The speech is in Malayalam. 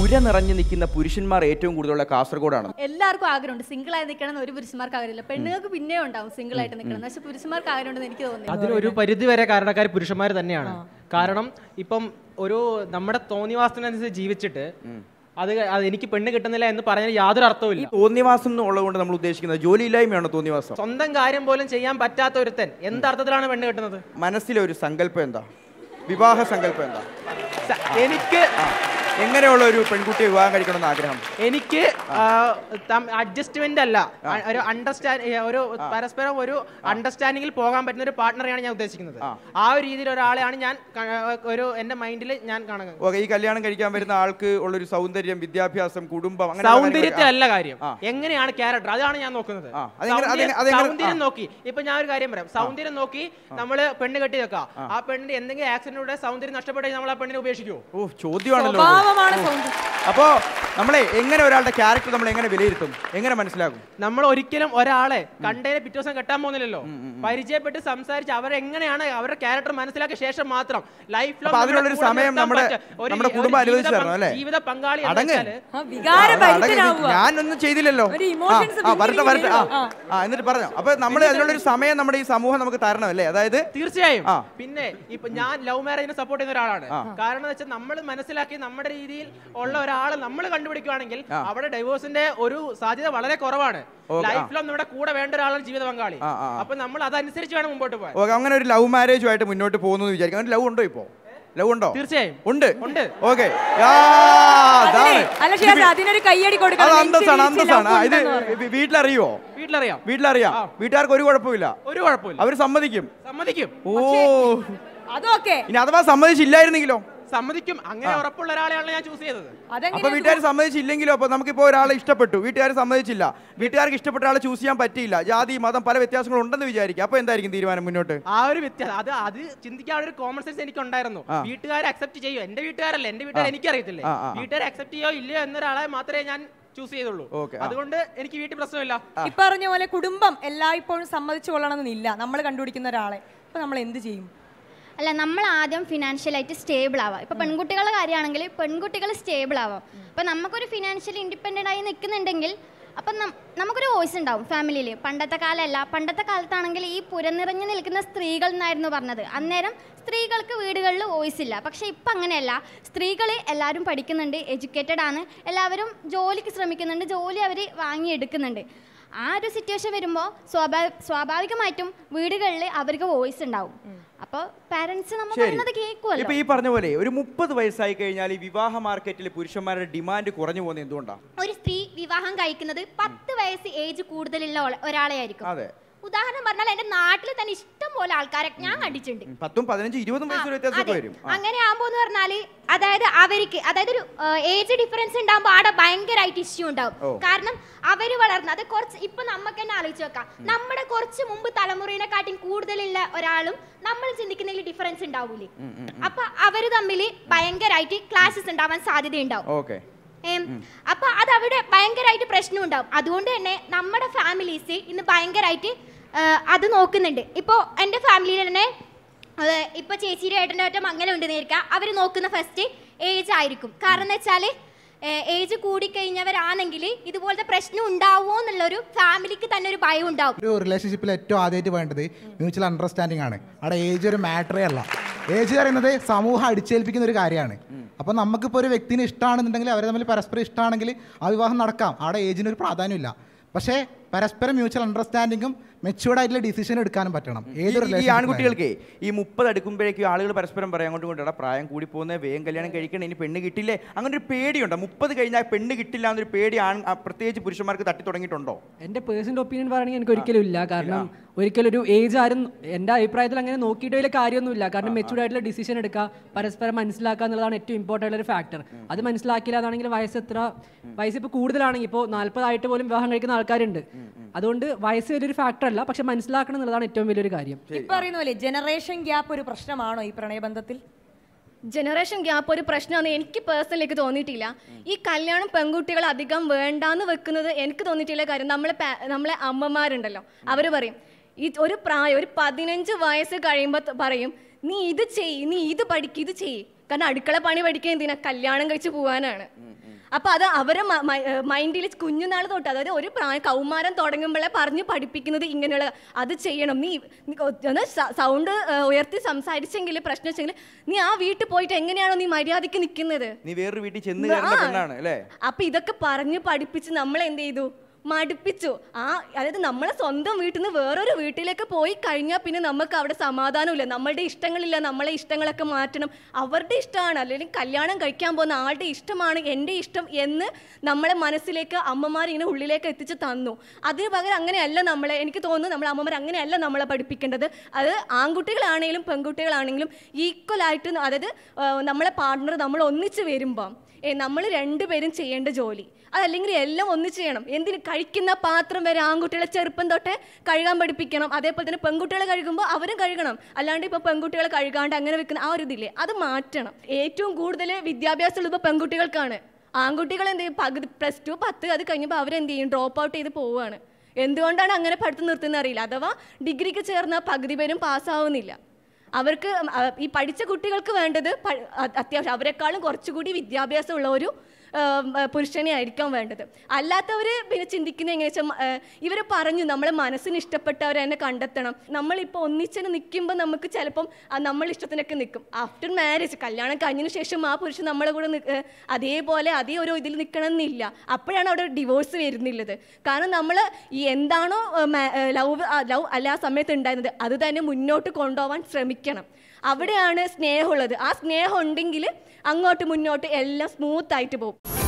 പുര നിറഞ്ഞു നിൽക്കുന്ന പുരുഷന്മാർ ഏറ്റവും കൂടുതലുള്ള കാസർഗോഡാണ് എല്ലാവർക്കും ആഗ്രഹമുണ്ട് സിംഗിൾ ആയി നിൽക്കണം ഒരു പുരുഷന്മാർക്ക് ആഗ്രഹമില്ല പെണ്ണുങ്ങൾക്ക് പിന്നെ ഉണ്ടാവും സിംഗിൾ ആയിട്ട് നിൽക്കണം പക്ഷെ പുരുഷന്മാർക്ക് ആഗ്രഹമുണ്ടെന്ന് എനിക്ക് തോന്നുന്നു അതിനൊരു പരിധി വരെ കാരണക്കാർ പുരുഷന്മാർ തന്നെയാണ് കാരണം ഇപ്പം ഒരു നമ്മുടെ തോന്നിവാസത്തിനനുസരിച്ച് ജീവിച്ചിട്ട് അത് എനിക്ക് പെണ്ണ് കിട്ടുന്നില്ല എന്ന് പറഞ്ഞാൽ യാതൊരു അർത്ഥവും തോന്നിവാസം കൊണ്ട് നമ്മൾ ഉദ്ദേശിക്കുന്നത് ജോലിയില്ലായ്മയാണ് തോന്നിവാസം സ്വന്തം കാര്യം പോലും ചെയ്യാൻ പറ്റാത്ത ഒരുത്തൻ എന്തർത്ഥത്തിലാണ് പെണ്ണ് കിട്ടുന്നത് മനസ്സിലെ ഒരു സങ്കല്പം എന്താ വിവാഹ സങ്കല്പം എന്താ എനിക്ക് എങ്ങനെയുള്ള ഒരു പെൺകുട്ടിയെ വിവാഹം കഴിക്കണമെന്ന് ആഗ്രഹം എനിക്ക് അഡ്ജസ്റ്റ്മെന്റ് അല്ല ഒരു അണ്ടർസ്റ്റാൻഡ് ഒരു പരസ്പരം ഒരു അണ്ടർസ്റ്റാൻഡിങ്ങിൽ പോകാൻ പറ്റുന്ന ഒരു പാർട്ട്ണറെയാണ് ഞാൻ ഉദ്ദേശിക്കുന്നത് ആ ഒരു രീതിയിൽ ഒരാളെയാണ് ഞാൻ ഒരു എന്റെ മൈൻഡിൽ ഞാൻ കാണുന്നത് ഈ കല്യാണം കഴിക്കാൻ വരുന്ന ആൾക്ക് ഉള്ളൊരു സൗന്ദര്യം വിദ്യാഭ്യാസം കുടുംബം സൗന്ദര്യത്തെ അല്ല കാര്യം എങ്ങനെയാണ് ക്യാരക്ടർ അതാണ് ഞാൻ നോക്കുന്നത് സൗന്ദര്യം നോക്കി ഇപ്പൊ ഞാൻ ഒരു കാര്യം പറയാം സൗന്ദര്യം നോക്കി നമ്മൾ പെണ്ണ് കെട്ടി വെക്കാം ആ പെണ്ണിന്റെ എന്തെങ്കിലും ആക്സിഡന്റ് സൗന്ദര്യം നഷ്ടപ്പെട്ടാൽ നമ്മൾ ആ പെണ്ണിനെ ഉപേക്ഷിക്കുമോ ഓ ചോദ്യമാണല്ലോ സ്വഭാവമാണ് അപ്പോ നമ്മളെ എങ്ങനെ ഒരാളുടെ ക്യാരക്ടർ നമ്മൾ എങ്ങനെ വിലയിരുത്തും എങ്ങനെ മനസ്സിലാക്കും നമ്മൾ ഒരിക്കലും ഒരാളെ കണ്ടതിന് പിറ്റേ ദിവസം കെട്ടാൻ പോകുന്നില്ലല്ലോ പരിചയപ്പെട്ട് സംസാരിച്ച് അവരെങ്ങനെയാണ് അവരുടെ ക്യാരക്ടർ മനസ്സിലാക്കിയ ശേഷം മാത്രം ലൈഫ് അതിനുള്ളൊരു സമയം നമ്മുടെ നമ്മുടെ കുടുംബം അനുവദിച്ചു തരണം അല്ലേ ജീവിത പങ്കാളി ഞാനൊന്നും ചെയ്തില്ലല്ലോ വരട്ടെ വരട്ടെ ആ എന്നിട്ട് പറഞ്ഞു അപ്പൊ നമ്മൾ അതിനുള്ള ഒരു സമയം നമ്മുടെ ഈ സമൂഹം നമുക്ക് തരണം അല്ലേ അതായത് തീർച്ചയായും പിന്നെ ഇപ്പൊ ഞാൻ ലവ് മാരേജിനെ സപ്പോർട്ട് ചെയ്യുന്ന ഒരാളാണ് കാരണം വെച്ചാൽ നമ്മൾ മനസ്സിലാക്കി നമ്മുടെ രീതിയിൽ ഉള്ള ഒരാളെ നമ്മൾ കണ്ടു കണ്ടുപിടിക്കുകയാണെങ്കിൽ അവിടെ ഡൈവോഴ്സിന്റെ ഒരു സാധ്യത വളരെ കുറവാണ് ലൈഫിലും നമ്മുടെ കൂടെ വേണ്ട ഒരാളാണ് ജീവിത പങ്കാളി അപ്പൊ നമ്മൾ അതനുസരിച്ച് വേണം മുമ്പോട്ട് പോകാൻ അങ്ങനെ ഒരു ലവ് മാരേജ് ആയിട്ട് മുന്നോട്ട് പോകുന്നു വിചാരിക്കാം ലവ് ഉണ്ടോ ഇപ്പോ ലവ് ഉണ്ടോ തീർച്ചയായും ഉണ്ട് ഉണ്ട് ഓക്കെ ഇത് വീട്ടിലറിയോ വീട്ടിലറിയാം വീട്ടിലറിയാം വീട്ടുകാർക്ക് ഒരു കുഴപ്പമില്ല ഒരു കുഴപ്പമില്ല അവർ സമ്മതിക്കും സമ്മതിക്കും ഓ അതൊക്കെ ഇനി അഥവാ സമ്മതിച്ചില്ലായിരുന്നെങ്കിലോ സമ്മതിക്കും അങ്ങനെ ഉറപ്പുള്ള ഒരാളെയാണ് ഞാൻ ചൂസ് ചെയ്തത് അപ്പൊ വീട്ടുകാർ സമ്മതിച്ചില്ലെങ്കിലും അപ്പൊ നമുക്കിപ്പോ ഒരാളെ ഇഷ്ടപ്പെട്ടു വീട്ടുകാർ സമ്മതിച്ചില്ല വീട്ടുകാർക്ക് ഇഷ്ടപ്പെട്ട ആളെ ചൂസ് ചെയ്യാൻ പറ്റിയില്ല ജാതി മതം പല വ്യത്യാസങ്ങളും ഉണ്ടെന്ന് വിചാരിക്കും അപ്പൊ എന്തായിരിക്കും തീരുമാനം മുന്നോട്ട് ആ ഒരു വ്യത്യാസം അത് അത് ചിന്തിക്കാൻ ഒരു കോമൺ സെൻസ് എനിക്ക് ഉണ്ടായിരുന്നു വീട്ടുകാരെ അക്സെപ്റ്റ് ചെയ്യോ എന്റെ വീട്ടുകാരല്ല എന്റെ വീട്ടുകാരെ എനിക്കറിയത്തില്ലേ വീട്ടുകാരെ അക്സെപ്റ്റ് ചെയ്യോ ഇല്ലയോ എന്നൊരാളെ മാത്രമേ ഞാൻ ചൂസ് ചെയ്തുള്ളൂ അതുകൊണ്ട് എനിക്ക് വീട്ടിൽ പ്രശ്നമില്ല ഇപ്പറഞ്ഞ പോലെ കുടുംബം എല്ലായ്പ്പോഴും സമ്മതിച്ചു കൊള്ളണമെന്നില്ല നമ്മൾ കണ്ടുപിടിക്കുന്ന ഒരാളെ അപ്പൊ നമ്മൾ എന്ത് ചെയ്യും അല്ല നമ്മൾ ആദ്യം ഫിനാൻഷ്യലായിട്ട് സ്റ്റേബിൾ ആവാം ഇപ്പൊ പെൺകുട്ടികളുടെ കാര്യമാണെങ്കിൽ പെൺകുട്ടികൾ സ്റ്റേബിൾ ആവാം അപ്പൊ നമുക്കൊരു ഫിനാൻഷ്യൽ ഇൻഡിപെൻഡന്റ് ആയി നിൽക്കുന്നുണ്ടെങ്കിൽ അപ്പം നമുക്കൊരു വോയിസ് ഉണ്ടാവും ഫാമിലിയിൽ പണ്ടത്തെ കാലമല്ല പണ്ടത്തെ കാലത്താണെങ്കിൽ ഈ പുരനിറഞ്ഞു നിൽക്കുന്ന സ്ത്രീകൾ എന്നായിരുന്നു പറഞ്ഞത് അന്നേരം സ്ത്രീകൾക്ക് വീടുകളിൽ വോയിസ് ഇല്ല പക്ഷേ ഇപ്പം അങ്ങനെയല്ല സ്ത്രീകൾ എല്ലാവരും പഠിക്കുന്നുണ്ട് എഡ്യൂക്കേറ്റഡ് ആണ് എല്ലാവരും ജോലിക്ക് ശ്രമിക്കുന്നുണ്ട് ജോലി അവർ വാങ്ങിയെടുക്കുന്നുണ്ട് ആ ഒരു സിറ്റുവേഷൻ വരുമ്പോൾ സ്വാഭാവികമായിട്ടും വീടുകളിൽ അവർക്ക് വോയിസ് ഉണ്ടാവും അപ്പൊ പാരന്റ്സ് നമ്മൾ പറയുന്നത് കേൾക്കുമല്ലോ ഇപ്പൊ ഈ പറഞ്ഞ പോലെ ഒരു മുപ്പത് വയസ്സായി കഴിഞ്ഞാൽ ഈ വിവാഹ മാർക്കറ്റിൽ പുരുഷന്മാരുടെ ഡിമാൻഡ് കുറഞ്ഞു പോകുന്നത് എന്തുകൊണ്ടാണ് ഒരു സ്ത്രീ വിവാഹം കഴിക്കുന്നത് പത്ത് വയസ്സ് ഏജ് കൂടുതലുള്ള ഒരാളെ ആയിരിക്കും അതെ ഉദാഹരണം പറഞ്ഞാൽ എന്റെ നാട്ടിൽ തന്നെ ഇഷ്ടം പോലെ ആൾക്കാരെ ഞാൻ കണ്ടിട്ടുണ്ട് അങ്ങനെ ആകുമ്പോ എന്ന് പറഞ്ഞാല് അതായത് അവർക്ക് അതായത് ഒരു ഏജ് ഡിഫറൻസ് ഉണ്ടാകുമ്പോ അവിടെ ഭയങ്കരമായിട്ട് ഇഷ്യൂ ഉണ്ടാവും കാരണം അവര് വളർന്ന് അത് കുറച്ച് ഇപ്പൊ നമുക്ക് തന്നെ ആലോചിച്ച് വെക്കാം നമ്മുടെ കുറച്ച് മുമ്പ് കാട്ടി കൂടുതലുള്ള ഒരാളും നമ്മൾ ചിന്തിക്കുന്നതിൽ ഡിഫറൻസ് ഉണ്ടാവൂലേ അപ്പൊ അവര് തമ്മിൽ ഭയങ്കരമായിട്ട് ക്ലാസ്സസ് ഉണ്ടാവാൻ സാധ്യത ഉണ്ടാവും അപ്പൊ അത് അവിടെ ഭയങ്കരമായിട്ട് പ്രശ്നം ഉണ്ടാവും അതുകൊണ്ട് തന്നെ നമ്മുടെ ഫാമിലീസ് ഇന്ന് ഭയങ്കരമായിട്ട് അത് നോക്കുന്നുണ്ട് ഇപ്പോൾ എൻ്റെ ഫാമിലിയിൽ തന്നെ ഇപ്പോൾ ചേച്ചിയുടെ ഏട്ടൻ്റെ ഒറ്റ മങ്ങലുണ്ട് നേരിക്കുക അവർ നോക്കുന്ന ഫസ്റ്റ് ഏജ് ആയിരിക്കും കാരണം എന്ന് വെച്ചാൽ ഏജ് കൂടിക്കഴിഞ്ഞവരാണെങ്കിൽ ഇതുപോലത്തെ പ്രശ്നം ഉണ്ടാവുമോ എന്നുള്ളൊരു ഫാമിലിക്ക് തന്നെ ഒരു ഭയം ഉണ്ടാവും ഒരു റിലേഷൻഷിപ്പിൽ ഏറ്റവും ആദ്യമായിട്ട് വേണ്ടത് മ്യൂച്വൽ അണ്ടർസ്റ്റാൻഡിംഗ് ആണ് അവിടെ ഏജ് ഒരു മാറ്ററേ അല്ല ഏജ് പറയുന്നത് സമൂഹം അടിച്ചേൽപ്പിക്കുന്ന ഒരു കാര്യമാണ് അപ്പോൾ നമുക്കിപ്പോൾ ഒരു വ്യക്തിനെ ഇഷ്ടമാണെന്നുണ്ടെങ്കിൽ അവരെ തമ്മിൽ പരസ്പരം ഇഷ്ടമാണെങ്കിൽ ആ വിവാഹം നടക്കാം അവിടെ ഏജിന് ഒരു പ്രാധാന്യമില്ല പക്ഷേ പരസ്പരം മ്യൂച്വൽ അണ്ടർസ്റ്റാൻഡിങ്ങും മെച്ചുവേർഡ് ആയിട്ടുള്ള ഡിസിഷൻ എടുക്കാനും പറ്റണം ഏതൊരു ഈ ആൺകുട്ടികൾക്ക് ഈ മുപ്പത് അടുക്കുമ്പോഴേക്കും ആളുകൾ പരസ്പരം പറയും അങ്ങോട്ടും ഇങ്ങോട്ടും പ്രായം കൂടി പോകുന്നത് വേഗം കല്യാണം കഴിക്കണം ഇനി പെണ്ണ് കിട്ടില്ലേ അങ്ങനെ ഒരു പേടിയുണ്ട് മുപ്പത് കഴിഞ്ഞാൽ പെണ്ണ് കിട്ടില്ല എന്നൊരു പേടി ആൺ പ്രത്യേകിച്ച് പുരുഷന്മാർക്ക് തട്ടി തുടങ്ങിയിട്ടുണ്ടോ എൻ്റെ പേഴ്സണൽ ഒപ്പീനിയൻ പറയുകയാണെങ്കിൽ എനിക്ക് ഒരിക്കലും ഇല്ല കാരണം ഒരിക്കലും ഒരു ഏജ് ആരും എൻ്റെ അഭിപ്രായത്തിൽ അങ്ങനെ നോക്കിയിട്ട് വലിയ ഇല്ല കാരണം മെച്ചൂർഡ് ആയിട്ടുള്ള ഡിസിഷൻ എടുക്കുക പരസ്പരം മനസ്സിലാക്കുക എന്നുള്ളതാണ് ഏറ്റവും ഇമ്പോർട്ടൻ്റ് ആയിട്ടുള്ള ഒരു ഫാക്ടർ അത് മനസ്സിലാക്കില്ല അതാണെങ്കിൽ വയസ്സ് എത്ര വയസ്സ് ഇപ്പോൾ കൂടുതലാണെങ്കിൽ ഇപ്പോൾ നാൽപ്പതായിട്ട് പോലും വിവാഹം കഴിക്കുന്ന ആൾക്കാരുണ്ട് അതുകൊണ്ട് വയസ്സ് വലിയൊരു ഫാക്ടർ അല്ല പക്ഷെ മനസ്സിലാക്കണം എന്നുള്ളതാണ് ഏറ്റവും വലിയൊരു കാര്യം ഇപ്പൊ പറയുന്ന പോലെ ജനറേഷൻ ഗ്യാപ്പ് ഒരു പ്രശ്നമാണോ ഈ പ്രണയബന്ധത്തിൽ ജനറേഷൻ ഗ്യാപ്പ് ഒരു പ്രശ്നമാണ് എനിക്ക് പേഴ്സണലിലേക്ക് തോന്നിയിട്ടില്ല ഈ കല്യാണം പെൺകുട്ടികൾ അധികം വേണ്ടാന്ന് വെക്കുന്നത് എനിക്ക് തോന്നിയിട്ടില്ല കാര്യം നമ്മളെ നമ്മളെ അമ്മമാരുണ്ടല്ലോ അവർ പറയും ഈ ഒരു പ്രായം ഒരു പതിനഞ്ച് വയസ്സ് കഴിയുമ്പോൾ പറയും നീ ഇത് ചെയ് നീ ഇത് പഠിക്ക് ഇത് ചെയ് കാരണം അടുക്കള പണി പഠിക്കാൻ എന്തിനാ കല്യാണം കഴിച്ച് പോകാനാണ് അപ്പോൾ അത് അവരെ മൈൻഡിൽ കുഞ്ഞുനാൾ തൊട്ട് അതായത് ഒരു കൗമാരം തുടങ്ങുമ്പോഴേ പറഞ്ഞ് പഠിപ്പിക്കുന്നത് ഇങ്ങനെയുള്ള അത് ചെയ്യണം നീ ഒന്ന് സൗണ്ട് ഉയർത്തി സംസാരിച്ചെങ്കിൽ പ്രശ്നം വെച്ചെങ്കിൽ നീ ആ വീട്ടിൽ പോയിട്ട് എങ്ങനെയാണോ നീ മര്യാദയ്ക്ക് നിൽക്കുന്നത് നീ വീട്ടിൽ ചെന്ന് അപ്പൊ ഇതൊക്കെ പറഞ്ഞ് പഠിപ്പിച്ച് നമ്മൾ എന്ത് ചെയ്തു മടുപ്പിച്ചു ആ അതായത് നമ്മളെ സ്വന്തം വീട്ടിൽ നിന്ന് വേറൊരു വീട്ടിലേക്ക് പോയി കഴിഞ്ഞാൽ പിന്നെ നമുക്ക് അവിടെ സമാധാനമില്ല നമ്മളുടെ ഇഷ്ടങ്ങളില്ല നമ്മളെ ഇഷ്ടങ്ങളൊക്കെ മാറ്റണം അവരുടെ ഇഷ്ടമാണ് അല്ലെങ്കിൽ കല്യാണം കഴിക്കാൻ പോകുന്ന ആളുടെ ഇഷ്ടമാണ് എൻ്റെ ഇഷ്ടം എന്ന് നമ്മളെ മനസ്സിലേക്ക് അമ്മമാർ ഇങ്ങനെ ഉള്ളിലേക്ക് എത്തിച്ച് തന്നു അതിന് പകരം അങ്ങനെയല്ല നമ്മളെ എനിക്ക് തോന്നുന്നു നമ്മളെ അമ്മമാർ അങ്ങനെയല്ല നമ്മളെ പഠിപ്പിക്കേണ്ടത് അത് ആൺകുട്ടികളാണെങ്കിലും പെൺകുട്ടികളാണെങ്കിലും ഈക്വലായിട്ട് അതായത് നമ്മളെ പാർട്ട്ണർ നമ്മൾ ഒന്നിച്ച് വരുമ്പം നമ്മൾ രണ്ടുപേരും ചെയ്യേണ്ട ജോലി അതല്ലെങ്കിൽ എല്ലാം ഒന്ന് ചെയ്യണം എന്തിന് കഴിക്കുന്ന പാത്രം വരെ ആൺകുട്ടികളെ ചെറുപ്പം തൊട്ട് കഴുകാൻ പഠിപ്പിക്കണം അതേപോലെ തന്നെ പെൺകുട്ടികളെ കഴുകുമ്പോൾ അവരും കഴുകണം അല്ലാണ്ട് ഇപ്പോൾ പെൺകുട്ടികളെ കഴുകാണ്ട് അങ്ങനെ വെക്കുന്ന ആ ഒരു ഇതില്ലേ അത് മാറ്റണം ഏറ്റവും കൂടുതൽ വിദ്യാഭ്യാസമുള്ളത് ഇപ്പോൾ പെൺകുട്ടികൾക്കാണ് ആൺകുട്ടികൾ എന്ത് ചെയ്യും പകുതി പ്ലസ് ടു പത്ത് അത് കഴിഞ്ഞപ്പോൾ അവരെന്ത് ചെയ്യും ഡ്രോപ്പ് ഔട്ട് ചെയ്ത് പോവുകയാണ് എന്തുകൊണ്ടാണ് അങ്ങനെ പഠിത്തം നിർത്തുന്നത് അറിയില്ല അഥവാ ഡിഗ്രിക്ക് ചേർന്ന പകുതി പേരും പാസ്സാവുന്നില്ല അവർക്ക് ഈ പഠിച്ച കുട്ടികൾക്ക് വേണ്ടത് അത്യാവശ്യം അവരെക്കാളും കുറച്ചുകൂടി വിദ്യാഭ്യാസമുള്ള ഒരു പുരുഷനെ ആയിരിക്കാം വേണ്ടത് അല്ലാത്തവർ പിന്നെ ചിന്തിക്കുന്ന എങ്ങനെ വെച്ചാൽ ഇവർ പറഞ്ഞു നമ്മളെ മനസ്സിന് ഇഷ്ടപ്പെട്ടവർ തന്നെ കണ്ടെത്തണം നമ്മളിപ്പോൾ ഒന്നിച്ചെന്ന് നിൽക്കുമ്പോൾ നമുക്ക് ചിലപ്പം നമ്മൾ ഇഷ്ടത്തിനൊക്കെ നിൽക്കും ആഫ്റ്റർ മാരേജ് കല്യാണം കഴിഞ്ഞതിന് ശേഷം ആ പുരുഷൻ നമ്മളെ കൂടെ അതേപോലെ അതേ ഒരു ഇതിൽ നിൽക്കണമെന്നില്ല അപ്പോഴാണ് അവിടെ ഡിവോഴ്സ് വരുന്നുള്ളത് കാരണം നമ്മൾ ഈ എന്താണോ ലവ് ലവ് അല്ല ആ സമയത്ത് ഉണ്ടായിരുന്നത് അത് തന്നെ മുന്നോട്ട് കൊണ്ടുപോകാൻ ശ്രമിക്കണം അവിടെയാണ് സ്നേഹമുള്ളത് ആ സ്നേഹം ഉണ്ടെങ്കിൽ അങ്ങോട്ട് മുന്നോട്ട് എല്ലാം സ്മൂത്ത് ആയിട്ട് പോകും